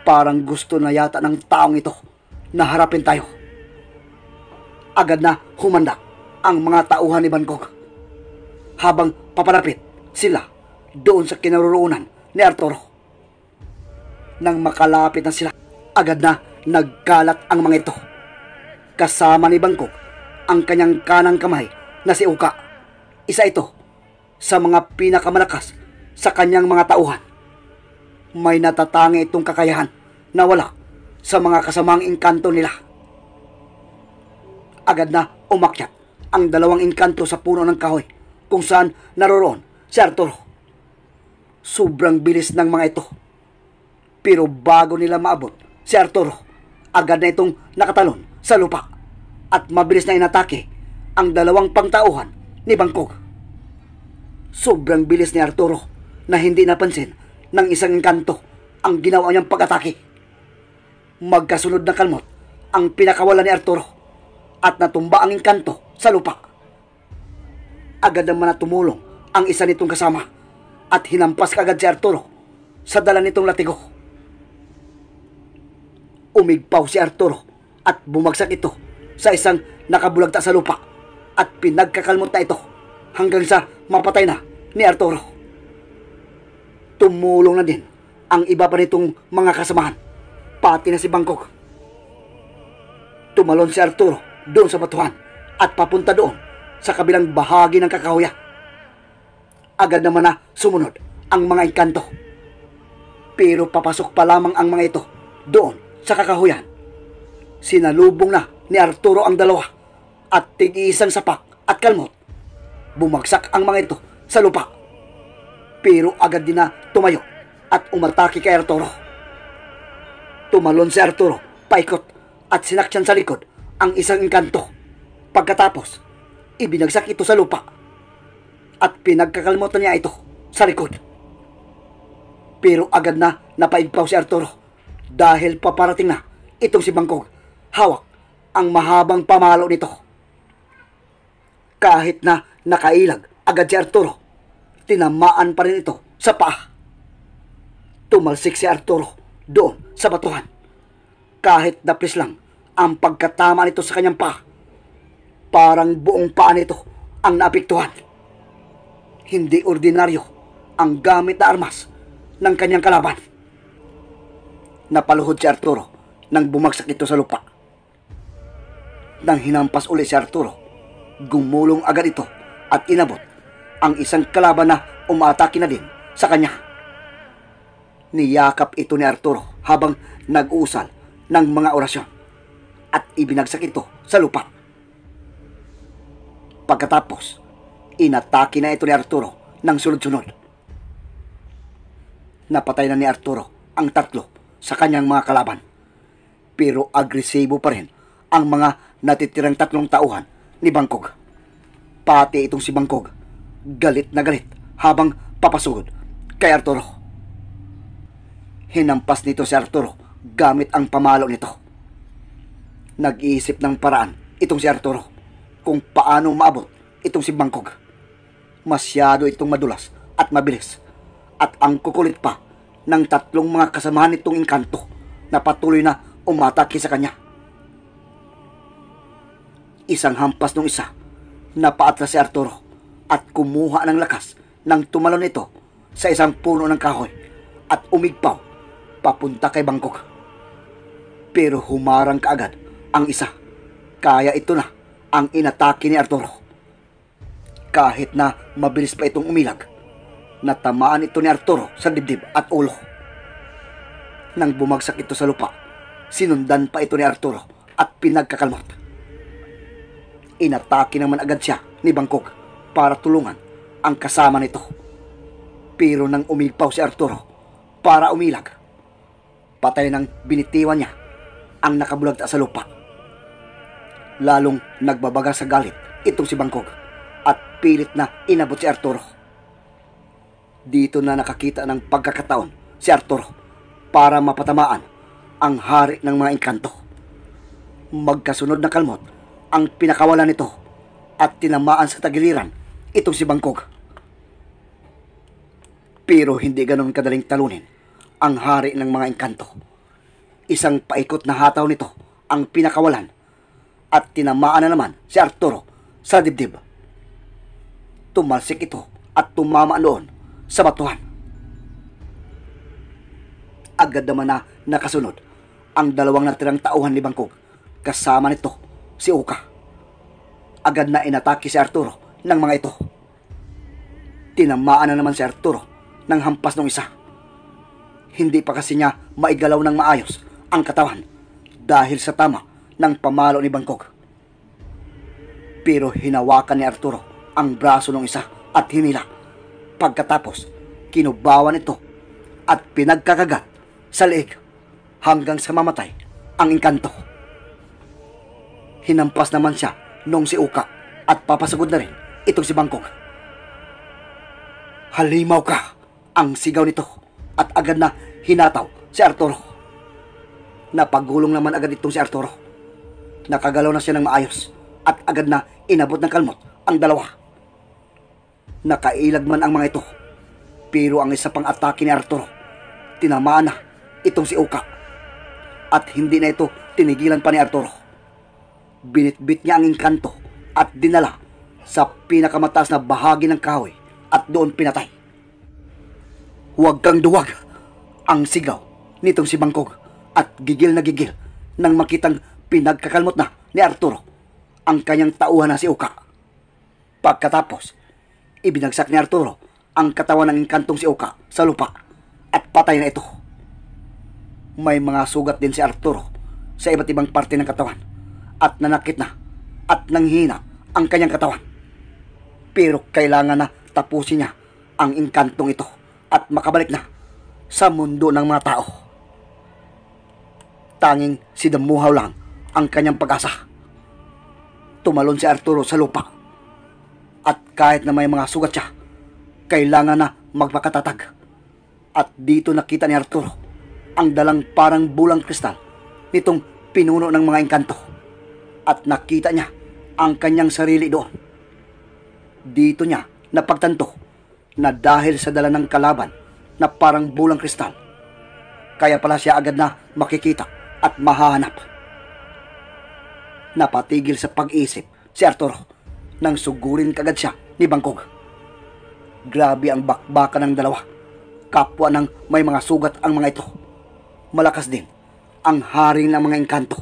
Parang gusto na yata ng taong ito na harapin tayo. Agad na humanda ang mga tauhan ni Bangkok habang papalapit sila doon sa kinaroroonan ni Arturo. Nang makalapit na sila, agad na nagkalat ang mga ito. Kasama ni Bangkok ang kanyang kanang kamay na si Uka. Isa ito sa mga pinakamalakas sa kanyang mga tauhan. May natatangi itong kakayahan na wala sa mga kasamang inkanto nila. Agad na umakyat ang dalawang inkanto sa puno ng kahoy kung saan naroroon si Arturo. Sobrang bilis ng mga ito. Pero bago nila maabot si Arturo, agad na itong nakatalon sa lupa at mabilis na inatake ang dalawang pangtauhan ni Bangkok. Sobrang bilis ni Arturo na hindi napansin ng isang kanto ang ginawa niyang pag-atake. Magkasunod na kalmot ang pinakawala ni Arturo at natumba ang inkanto sa lupa agad naman na tumulong ang isa nitong kasama at hinampas kagad si Arturo sa dala nitong latigo. Umigpaw si Arturo at bumagsak ito sa isang nakabulagta sa lupa at pinagkakalmot na ito hanggang sa mapatay na ni Arturo. Tumulong na din ang iba pa nitong mga kasamahan, pati na si Bangkok. Tumalon si Arturo doon sa batuhan at papunta doon sa kabilang bahagi ng kakahuya. Agad naman na sumunod ang mga engkanto. Pero papasok pa lamang ang mga ito doon sa kakahuyan. Sinalubong na ni Arturo ang dalawa at tig-iisang sapak at kalmot. Bumagsak ang mga ito sa lupa. Pero agad din na tumayo at umatake kay Arturo. Tumalon si Arturo, paikot at sinakyan sa likod ang isang engkanto. Pagkatapos, Ibinagsak ito sa lupa at pinagkakalmutan niya ito sa likod. Pero agad na napaigpaw si Arturo dahil paparating na itong si Bangkok Hawak ang mahabang pamalo nito. Kahit na nakailag agad si Arturo, tinamaan pa rin ito sa paa. Tumalsik si Arturo doon sa batuhan. Kahit naplis lang ang pagkatama nito sa kanyang paa Parang buong paa nito ang naapiktuhan. Hindi ordinaryo ang gamit na armas ng kanyang kalaban. Napaluhod si Arturo nang bumagsak ito sa lupa. Nang hinampas uli si Arturo, gumulong agad ito at inabot ang isang kalaban na umatake na din sa kanya. Niyakap ito ni Arturo habang nag uusal ng mga orasyon at ibinagsak ito sa lupa. Pagkatapos, inatake na ito ni Arturo ng sunod-sunod. Napatay na ni Arturo ang tatlo sa kanyang mga kalaban. Pero agresibo pa rin ang mga natitirang tatlong tauhan ni Bangkok. Pati itong si Bangkok, galit na galit habang papasugod kay Arturo. Hinampas nito si Arturo gamit ang pamalo nito. Nag-iisip ng paraan itong si Arturo kung paano maabot itong si Bangkok. Masyado itong madulas at mabilis at ang kukulit pa ng tatlong mga kasamahan nitong inkanto na patuloy na umatake sa kanya. Isang hampas ng isa, napaatras si Arturo at kumuha ng lakas nang tumalon nito sa isang puno ng kahoy at umigpaw papunta kay Bangkok. Pero humarang kaagad ang isa, kaya ito na ang inatake ni Arturo. Kahit na mabilis pa itong umilag, natamaan ito ni Arturo sa dibdib at ulo. Nang bumagsak ito sa lupa, sinundan pa ito ni Arturo at pinagkakalmot. Inatake naman agad siya ni Bangkok para tulungan ang kasama nito. Pero nang umilpaw si Arturo para umilag, patay nang binitiwan niya ang nakabulag sa lupa Lalong nagbabaga sa galit itong si Bangkok at pilit na inabot si Arturo. Dito na nakakita ng pagkakataon si Arturo para mapatamaan ang hari ng mga engkanto. Magkasunod na kalmot ang pinakawalan nito at tinamaan sa tagiliran itong si Bangkok. Pero hindi ganon kadaling talunin ang hari ng mga engkanto. Isang paikot na hataw nito ang pinakawalan at tinamaan na naman si Arturo sa dibdib. Tumalsik ito at tumama noon sa batuhan. Agad naman na nakasunod ang dalawang natirang tauhan ni Bangkok kasama nito si Uka. Agad na inatake si Arturo ng mga ito. Tinamaan na naman si Arturo ng hampas ng isa. Hindi pa kasi niya maigalaw ng maayos ang katawan dahil sa tama ng pamalo ni Bangkok. Pero hinawakan ni Arturo ang braso ng isa at hinila. Pagkatapos, kinubawan ito at pinagkakaga sa leeg hanggang sa mamatay ang inkanto. Hinampas naman siya nung si Uka at papasagod na rin itong si Bangkok. Halimaw ka! Ang sigaw nito at agad na hinataw si Arturo. Napagulong naman agad itong si Arturo Nakagalaw na siya ng maayos at agad na inabot ng kalmot ang dalawa. Nakailag man ang mga ito pero ang isa pang atake ni Arturo tinamaan na itong si Uka at hindi na ito tinigilan pa ni Arturo. Binitbit niya ang engkanto at dinala sa pinakamataas na bahagi ng kahoy at doon pinatay. Huwag kang duwag ang sigaw nitong si Bangkok at gigil na gigil nang makitang pinagkakalmot na ni Arturo ang kanyang tauhan na si Uka. Pagkatapos, ibinagsak ni Arturo ang katawan ng inkantong si Uka sa lupa at patay na ito. May mga sugat din si Arturo sa iba't ibang parte ng katawan at nanakit na at nanghina ang kanyang katawan. Pero kailangan na tapusin niya ang inkantong ito at makabalik na sa mundo ng mga tao. Tanging si Damuhaw lang ang kanyang pag-asa. Tumalon si Arturo sa lupa. At kahit na may mga sugat siya, kailangan na magpakatatag. At dito nakita ni Arturo ang dalang parang bulang kristal nitong pinuno ng mga engkanto. At nakita niya ang kanyang sarili doon. Dito niya napagtanto na dahil sa dala ng kalaban na parang bulang kristal, kaya pala siya agad na makikita at mahahanap. Napatigil sa pag-isip si Arturo nang sugurin kagad siya ni Bangkog. Grabe ang bakbakan ng dalawa. Kapwa nang may mga sugat ang mga ito. Malakas din ang haring ng mga engkanto.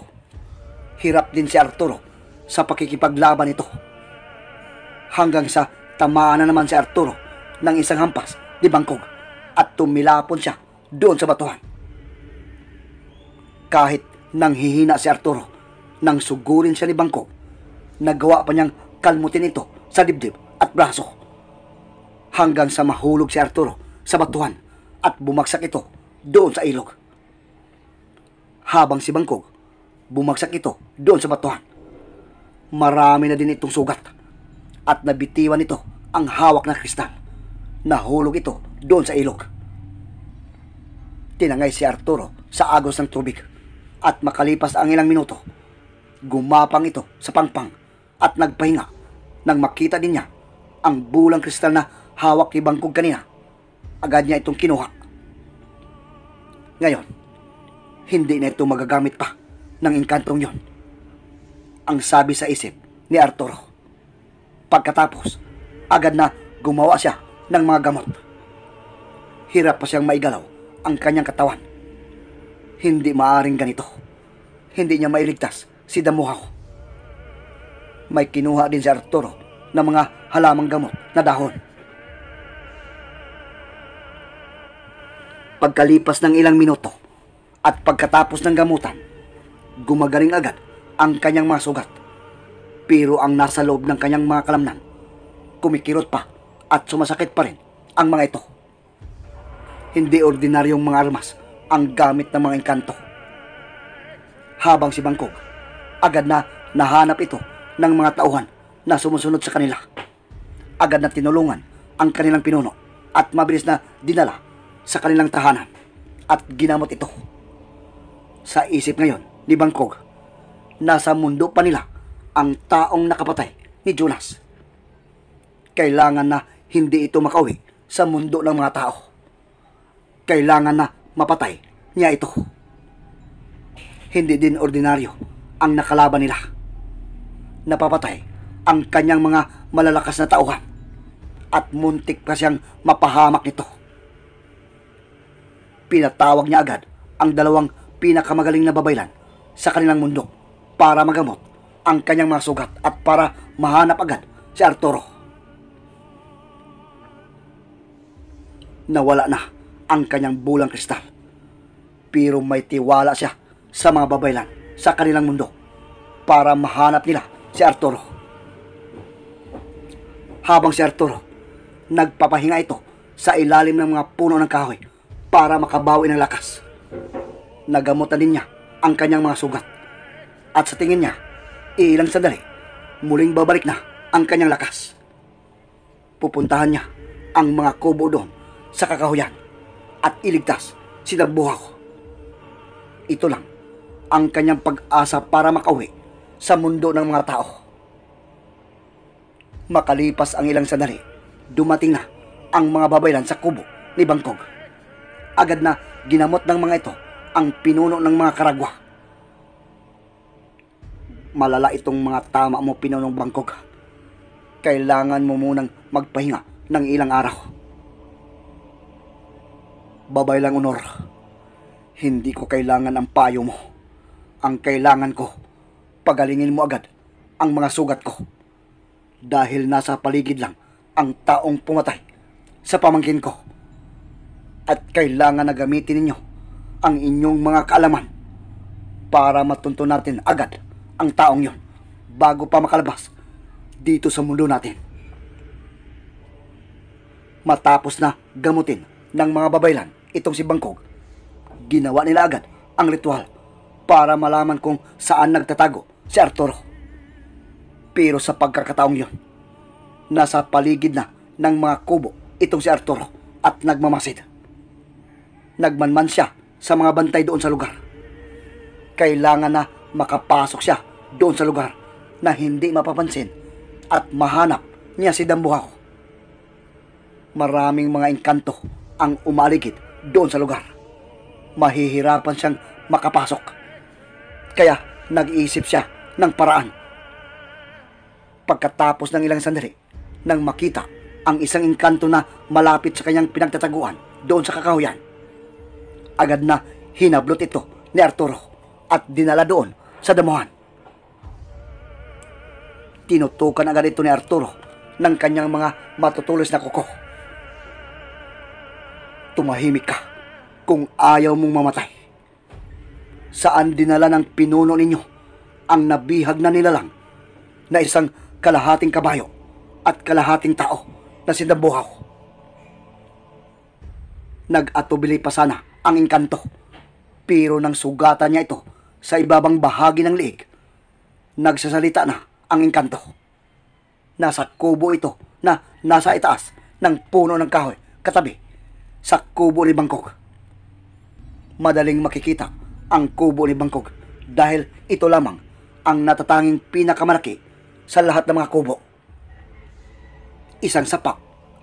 Hirap din si Arturo sa pakikipaglaban ito. Hanggang sa tamaan na naman si Arturo ng isang hampas ni Bangkog at tumilapon siya doon sa batuhan. Kahit nang hihina si Arturo nang sugurin siya ni Bangko. Nagawa pa niyang kalmutin ito sa dibdib at braso. Hanggang sa mahulog si Arturo sa batuhan at bumagsak ito doon sa ilog. Habang si Bangkog, bumagsak ito doon sa batuhan. Marami na din itong sugat at nabitiwan nito ang hawak na kristal. Nahulog ito doon sa ilog. Tinangay si Arturo sa agos ng tubig at makalipas ang ilang minuto, Gumapang ito sa pangpang at nagpahinga nang makita din niya ang bulang kristal na hawak ni Bangkog kanina. Agad niya itong kinuha. Ngayon, hindi na ito magagamit pa ng inkantong yon. Ang sabi sa isip ni Arturo. Pagkatapos, agad na gumawa siya ng mga gamot. Hirap pa siyang maigalaw ang kanyang katawan. Hindi maaring ganito. Hindi niya mailigtas si Damuhaw. May kinuha din si Arturo ng mga halamang gamot na dahon. Pagkalipas ng ilang minuto at pagkatapos ng gamutan, gumagaling agad ang kanyang mga sugat. Pero ang nasa loob ng kanyang mga kalamnan, kumikirot pa at sumasakit pa rin ang mga ito. Hindi ordinaryong mga armas ang gamit ng mga engkanto. Habang si Bangkok agad na nahanap ito ng mga tauhan na sumusunod sa kanila. Agad na tinulungan ang kanilang pinuno at mabilis na dinala sa kanilang tahanan at ginamot ito. Sa isip ngayon ni Bangkok, nasa mundo pa nila ang taong nakapatay ni Jonas. Kailangan na hindi ito makauwi sa mundo ng mga tao. Kailangan na mapatay niya ito. Hindi din ordinaryo ang nakalaban nila. Napapatay ang kanyang mga malalakas na tauhan at muntik pa siyang mapahamak nito. Pinatawag niya agad ang dalawang pinakamagaling na babaylan sa kanilang mundo para magamot ang kanyang mga sugat at para mahanap agad si Arturo. Nawala na ang kanyang bulang kristal pero may tiwala siya sa mga babaylan sa kanilang mundo para mahanap nila si Arturo. Habang si Arturo nagpapahinga ito sa ilalim ng mga puno ng kahoy para makabawi ng lakas. Nagamutan din niya ang kanyang mga sugat at sa tingin niya, ilang sandali, muling babalik na ang kanyang lakas. Pupuntahan niya ang mga kubo doon sa kakahuyan at iligtas si Nagbuha ko. Ito lang ang kanyang pag-asa para makauwi sa mundo ng mga tao. Makalipas ang ilang sandali, dumating na ang mga babaylan sa kubo ni Bangkok. Agad na ginamot ng mga ito ang pinuno ng mga karagwa. Malala itong mga tama mo pinunong Bangkok. Kailangan mo munang magpahinga ng ilang araw. Babaylang Honor, hindi ko kailangan ang payo mo ang kailangan ko, pagalingin mo agad ang mga sugat ko. Dahil nasa paligid lang ang taong pumatay sa pamangkin ko. At kailangan na gamitin ninyo ang inyong mga kaalaman para matunto natin agad ang taong yon bago pa makalabas dito sa mundo natin. Matapos na gamutin ng mga babaylan itong si Bangkok, ginawa nila agad ang ritual para malaman kung saan nagtatago si Arturo. Pero sa pagkakataong yon, nasa paligid na ng mga kubo itong si Arturo at nagmamasid. Nagmanman siya sa mga bantay doon sa lugar. Kailangan na makapasok siya doon sa lugar na hindi mapapansin at mahanap niya si Dambuhaw. Maraming mga engkanto ang umaligid doon sa lugar. Mahihirapan siyang makapasok kaya nag-iisip siya ng paraan. Pagkatapos ng ilang sandali, nang makita ang isang engkanto na malapit sa kanyang pinagtataguan doon sa kakahuyan. Agad na hinablot ito ni Arturo at dinala doon sa damuhan. Tinutukan agad ito ni Arturo ng kanyang mga matutulis na kuko. Tumahimik ka kung ayaw mong mamatay saan dinala ng pinuno ninyo ang nabihag na nilalang na isang kalahating kabayo at kalahating tao na si Dabuhaw. Nag-atubili pa sana ang inkanto pero nang sugatan niya ito sa ibabang bahagi ng liig, nagsasalita na ang inkanto. Nasa kubo ito na nasa itaas ng puno ng kahoy katabi sa kubo ni Bangkok. Madaling makikita ang kubo ni Bangkok dahil ito lamang ang natatanging pinakamalaki sa lahat ng mga kubo. Isang sapak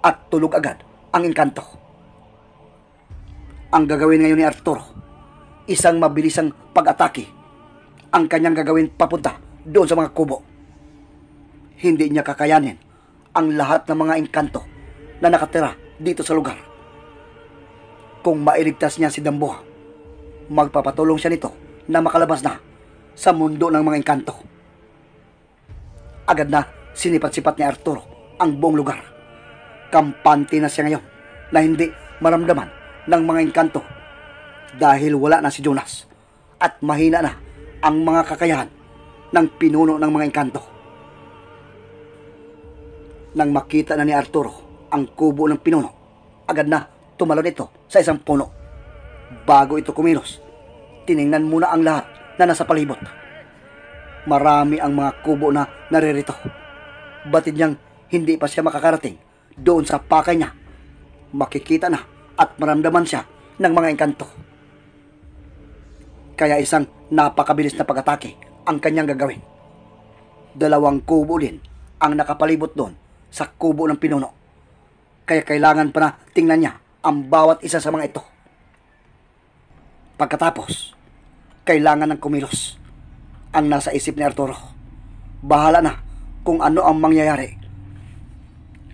at tulog agad ang inkanto. Ang gagawin ngayon ni Arturo, isang mabilisang pag-atake ang kanyang gagawin papunta doon sa mga kubo. Hindi niya kakayanin ang lahat ng mga inkanto na nakatira dito sa lugar. Kung mailigtas niya si Dambuha, magpapatulong siya nito na makalabas na sa mundo ng mga engkanto. Agad na sinipat-sipat ni Arturo ang buong lugar. Kampante na siya ngayon na hindi maramdaman ng mga engkanto dahil wala na si Jonas at mahina na ang mga kakayahan ng pinuno ng mga engkanto. Nang makita na ni Arturo ang kubo ng pinuno, agad na tumalon ito sa isang puno bago ito kumilos. Tiningnan muna ang lahat na nasa palibot. Marami ang mga kubo na naririto. Batid niyang hindi pa siya makakarating doon sa pakay niya. Makikita na at maramdaman siya ng mga engkanto. Kaya isang napakabilis na pag-atake ang kanyang gagawin. Dalawang kubo din ang nakapalibot doon sa kubo ng pinuno. Kaya kailangan pa na tingnan niya ang bawat isa sa mga ito. Pagkatapos, kailangan ng kumilos ang nasa isip ni Arturo. Bahala na kung ano ang mangyayari.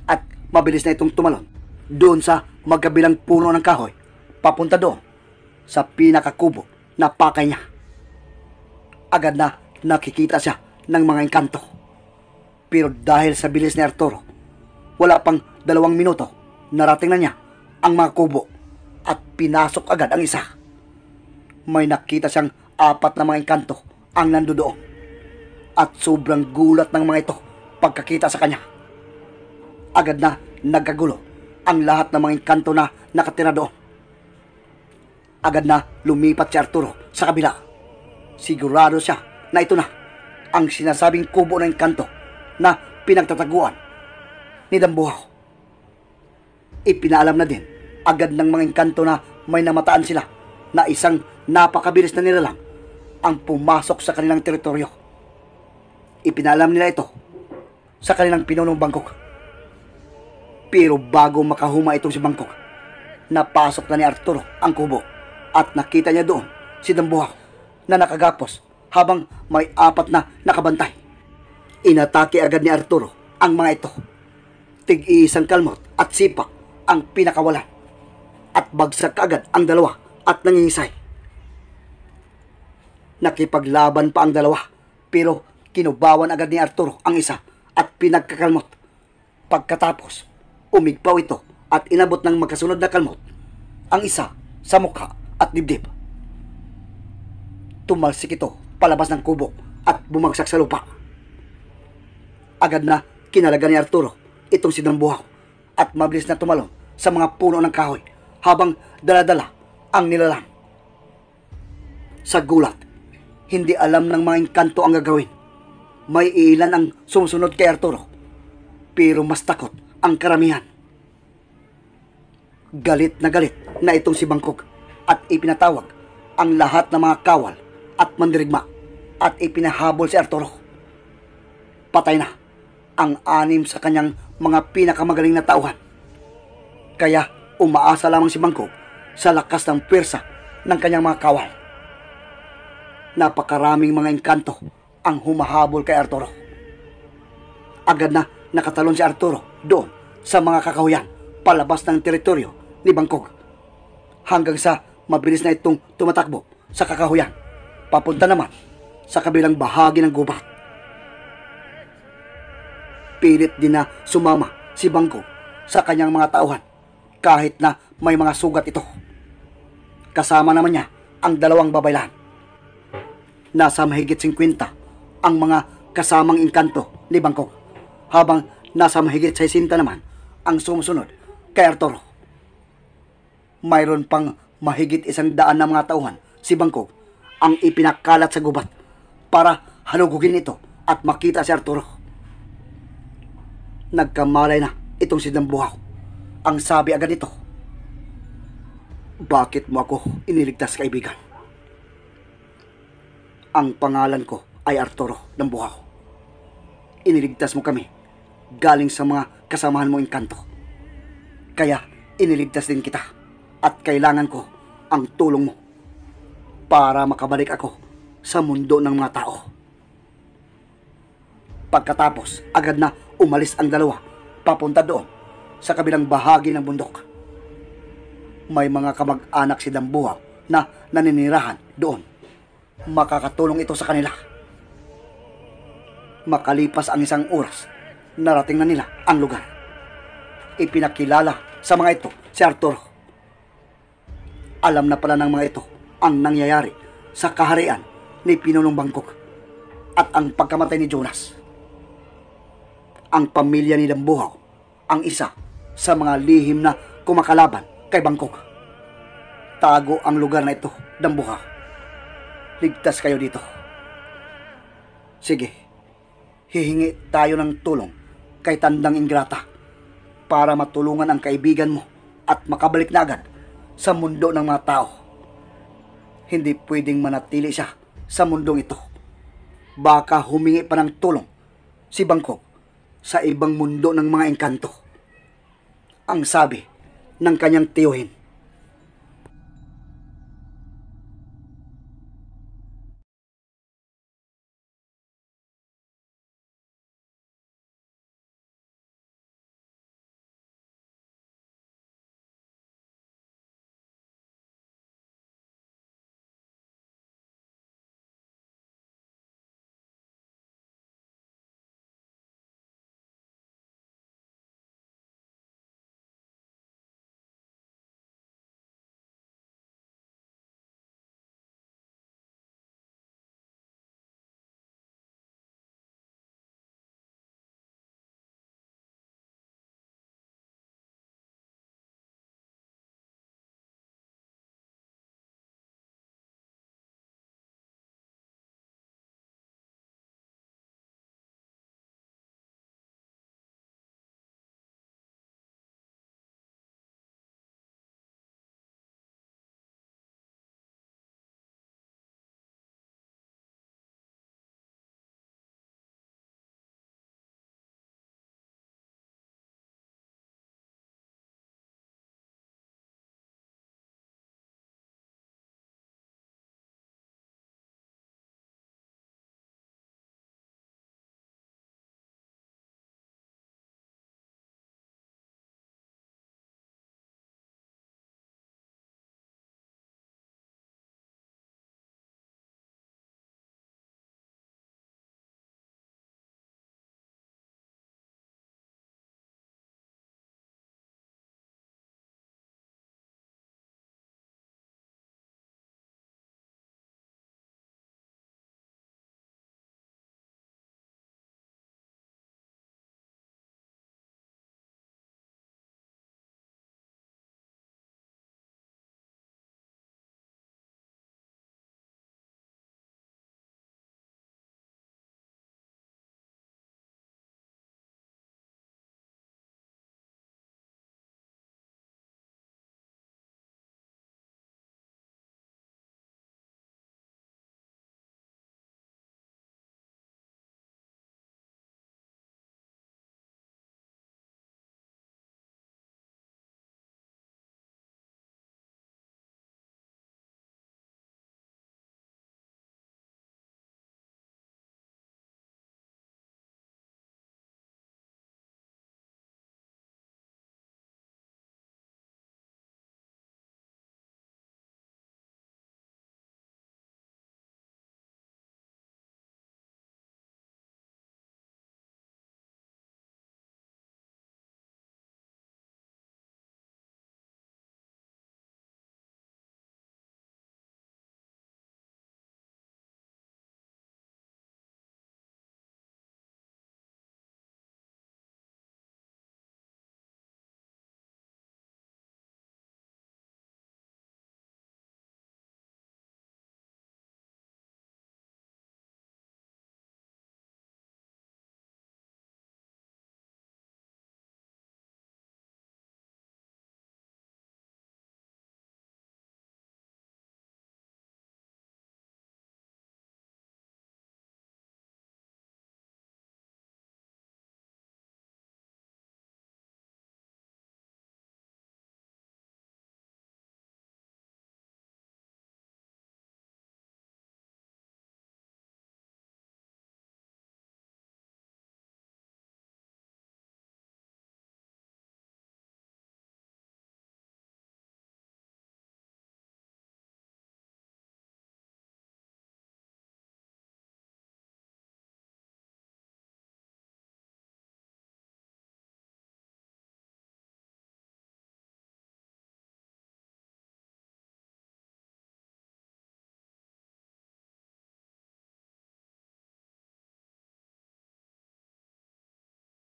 At mabilis na itong tumalon doon sa magkabilang puno ng kahoy papunta doon sa pinakakubo na pakay niya. Agad na nakikita siya ng mga engkanto. Pero dahil sa bilis ni Arturo, wala pang dalawang minuto, narating na niya ang mga kubo at pinasok agad ang isa may nakita siyang apat na mga engkanto ang nandoon. At sobrang gulat ng mga ito pagkakita sa kanya. Agad na nagkagulo ang lahat ng mga engkanto na nakatira doon. Agad na lumipat si Arturo sa kabila. Sigurado siya na ito na ang sinasabing kubo ng engkanto na pinagtataguan ni Dambuhaw. Ipinalam na din agad ng mga engkanto na may namataan sila na isang napakabilis na nila lang ang pumasok sa kanilang teritoryo. Ipinalam nila ito sa kanilang pinunong Bangkok. Pero bago makahuma itong si Bangkok, napasok na ni Arturo ang kubo at nakita niya doon si Dambuhak na nakagapos habang may apat na nakabantay. Inatake agad ni Arturo ang mga ito. Tig-iisang kalmot at sipa ang pinakawalan at bagsak agad ang dalawa at nangingisay. Nakipaglaban pa ang dalawa pero kinubawan agad ni Arturo ang isa at pinagkakalmot. Pagkatapos, umigpaw ito at inabot ng magkasunod na kalmot ang isa sa mukha at dibdib. Tumalsik ito palabas ng kubo at bumagsak sa lupa. Agad na kinalaga ni Arturo itong sinambuhaw at mabilis na tumalon sa mga puno ng kahoy habang daladala ang nilalang. Sa gulat, hindi alam ng mga inkanto ang gagawin. May ilan ang sumusunod kay Arturo. Pero mas takot ang karamihan. Galit na galit na itong si Bangkok at ipinatawag ang lahat ng mga kawal at mandirigma at ipinahabol si Arturo. Patay na ang anim sa kanyang mga pinakamagaling na tauhan. Kaya umaasa lamang si Bangkok sa lakas ng pwersa ng kanyang mga kawal napakaraming mga engkanto ang humahabol kay Arturo. Agad na nakatalon si Arturo doon sa mga kakahuyan palabas ng teritoryo ni Bangkok hanggang sa mabilis na itong tumatakbo sa kakahuyan papunta naman sa kabilang bahagi ng gubat. Pilit din na sumama si Bangkok sa kanyang mga tauhan kahit na may mga sugat ito. Kasama naman niya ang dalawang babaylan nasa mahigit 50 ang mga kasamang inkanto ni Bangkok habang nasa mahigit 60 naman ang sumusunod kay Arturo. Mayroon pang mahigit isang daan na mga tauhan si Bangkok ang ipinakalat sa gubat para halugugin ito at makita si Arturo. Nagkamalay na itong si Dambuhaw. Ang sabi agad nito, Bakit mo ako iniligtas kaibigan? Ang pangalan ko ay Arturo ng Buhaw. Iniligtas mo kami galing sa mga kasamahan mo inkanto. Kaya iniligtas din kita at kailangan ko ang tulong mo para makabalik ako sa mundo ng mga tao. Pagkatapos, agad na umalis ang dalawa papunta doon sa kabilang bahagi ng bundok. May mga kamag-anak si Dambuha na naninirahan doon Makakatulong ito sa kanila. Makalipas ang isang oras, narating na nila ang lugar. Ipinakilala sa mga ito si Arturo. Alam na pala ng mga ito ang nangyayari sa kaharian ni Pinulong Bangkok at ang pagkamatay ni Jonas. Ang pamilya ni Lambuhaw ang isa sa mga lihim na kumakalaban kay Bangkok. Tago ang lugar na ito, Dambuhaw Ligtas kayo dito. Sige, hihingi tayo ng tulong kay Tandang Ingrata para matulungan ang kaibigan mo at makabalik na agad sa mundo ng mga tao. Hindi pwedeng manatili siya sa mundong ito. Baka humingi pa ng tulong si Bangkok sa ibang mundo ng mga engkanto. Ang sabi ng kanyang tiyuhin